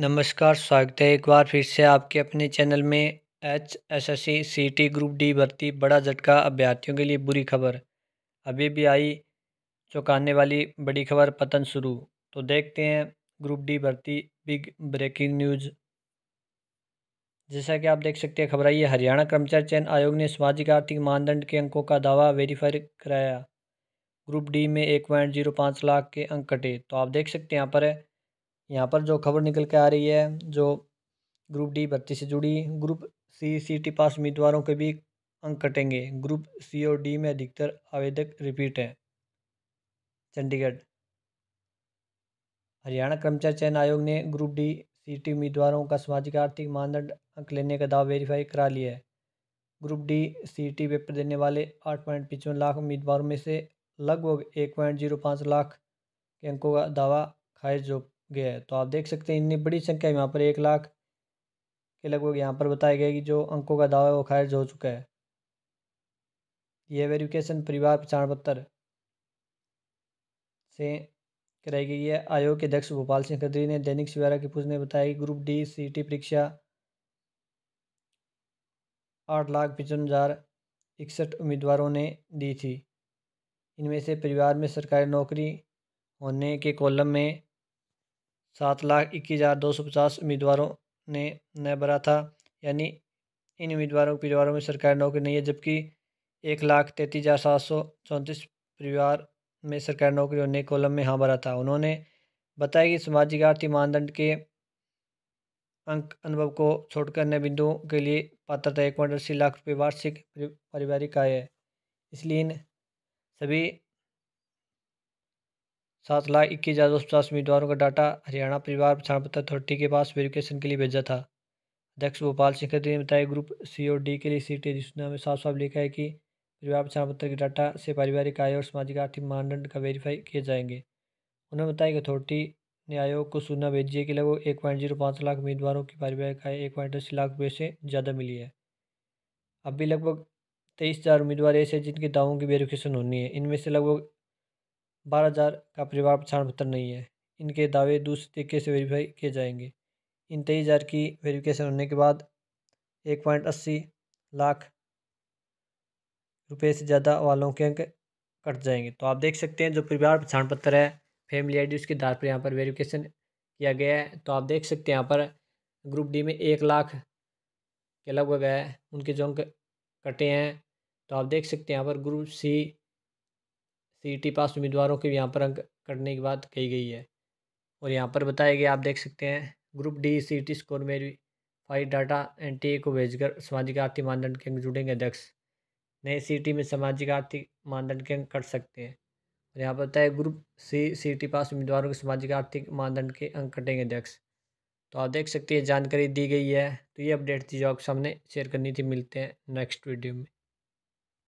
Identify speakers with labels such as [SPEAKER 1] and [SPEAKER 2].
[SPEAKER 1] नमस्कार स्वागत है एक बार फिर से आपके अपने चैनल में H S S C C T group D भर्ती बड़ा झटका अभ्यर्थियों के लिए बुरी खबर अभी भी आई चौंकाने वाली बड़ी खबर पतन शुरू तो देखते हैं ग्रुप डी भर्ती बिग ब्रेकिंग न्यूज जैसा कि आप देख सकते हैं खबर आई है हरियाणा कर्मचारी चयन आयोग ने सामाजिक आर्थिक मानदंड के अंकों का दावा वेरीफाई कराया ग्रुप डी में एक पॉइंट जीरो पाँच लाख के अंक कटे तो आप देख सकते हैं यहाँ पर है यहाँ पर जो खबर निकल के आ रही है जो ग्रुप डी भर्ती से जुड़ी group C C T pass उम्मीदवारों के भी अंक कटेंगे ग्रुप सी और डी में अधिकतर आवेदक रिपीट हैं चंडीगढ़ हरियाणा कर्मचारी चयन आयोग ने ग्रुप डी सी टी उम्मीदवारों का सामाजिक आर्थिक मानदंड अंक लेने का दावा वेरीफाई करा लिया है group D C T paper देने वाले आठ पॉइंट पचपन लाख उम्मीदवारों में से लगभग एक पॉइंट जीरो पाँच लाख के अंकों का दावा खारिज गया है तो आप देख सकते हैं इतनी बड़ी संख्या यहाँ पर एक लाख के लगभग यहाँ पर बताया गया कि जो अंकों का दावा है वो खारिज हो चुका है यह वेरिफिकेशन परिवार पहचान पत्र से कराई गई है आयोग के अध्यक्ष भोपाल सिंह खत्री ने दैनिक सवेरा की पूछ ने बताया कि ग्रुप डी सीटी परीक्षा आठ लाख पचपन हज़ार इकसठ उम्मीदवारों ने दी थी इनमें से परिवार में सरकारी नौकरी होने के कॉलम में सात लाख इक्कीस हज़ार दो सौ पचास उम्मीदवारों ने न भरा था यानी इन उम्मीदवारों के परिवारों में सरकारी नौकरी नहीं है जबकि एक लाख तैंतीस हज़ार सात सौ चौंतीस परिवार में सरकारी नौकरी होने कॉलम में हाँ भरा था उन्होंने बताया कि सामाजिक आर्थिक मानदंड के अंक अनुभव को छोड़कर अन्य बिंदुओं के लिए पात्रता एक पॉइंट अस्सी लाख रुपये वार्षिक पारिवारिक आय है इसलिए इन सभी सात लाख इक्कीस हज़ार दो सौ पचास उम्मीदवारों का डाटा हरियाणा परिवार पहचान पत्र अथॉरिटी के पास वेरिफिकेशन के लिए भेजा था अध्यक्ष भोपाल सिंह खत्री ने बताया ग्रुप सी और डी के लिए सीट अधिसूचना में साफ साफ लिखा है कि परिवार पहचान पत्र के डाटा से पारिवारिक आय और सामाजिक आर्थिक मानदंड का वेरीफाई किए जाएंगे उन्होंने बताया कि अथॉरिटी ने आयोग को सूचना भेजी है कि लगभग एक पॉइंट जीरो पाँच लाख उम्मीदवारों की पारिवारिक आय एक पॉइंट अस्सी लाख रुपये से ज़्यादा मिली है अब भी लगभग तेईस हज़ार उम्मीदवार ऐसे हैं जिनके दावों की वेरिफिकेशन होनी है इनमें से लगभग बारह हजार का परिवार पहचान पत्र नहीं है इनके दावे दूसरे तरीके से वेरीफाई किए जाएंगे इन तेईस हज़ार की वेरिफिकेशन होने के बाद एक पॉइंट अस्सी लाख रुपये से ज़्यादा वालों के अंक कट जाएंगे तो आप देख सकते हैं जो परिवार पहचान पत्र है फैमिली आई उसके आधार पर यहाँ पर वेरिफिकेशन किया गया है तो आप देख सकते हैं यहाँ पर ग्रुप डी में एक लाख के लगभग है उनके जो अंक कटे हैं तो आप देख सकते हैं यहाँ पर ग्रुप सी सीटी पास उम्मीदवारों के यहाँ पर अंक करने की बात कही गई है और यहाँ पर बताया गया आप देख सकते हैं group D C T score में five data N T A को भेजकर सामाजिक आर्थिक मानदंड के अंक जुड़ेंगे अध्यक्ष नए सी टी में सामाजिक आर्थिक मानदंड के अंक कट सकते हैं और यहाँ पर बताया group C C T pass उम्मीदवारों के सामाजिक आर्थिक मानदंड के अंक कटेंगे अध्यक्ष तो आप देख सकते हैं जानकारी दी गई है तो ये अपडेट थी जो आपके सामने शेयर करनी थी मिलते हैं नेक्स्ट वीडियो में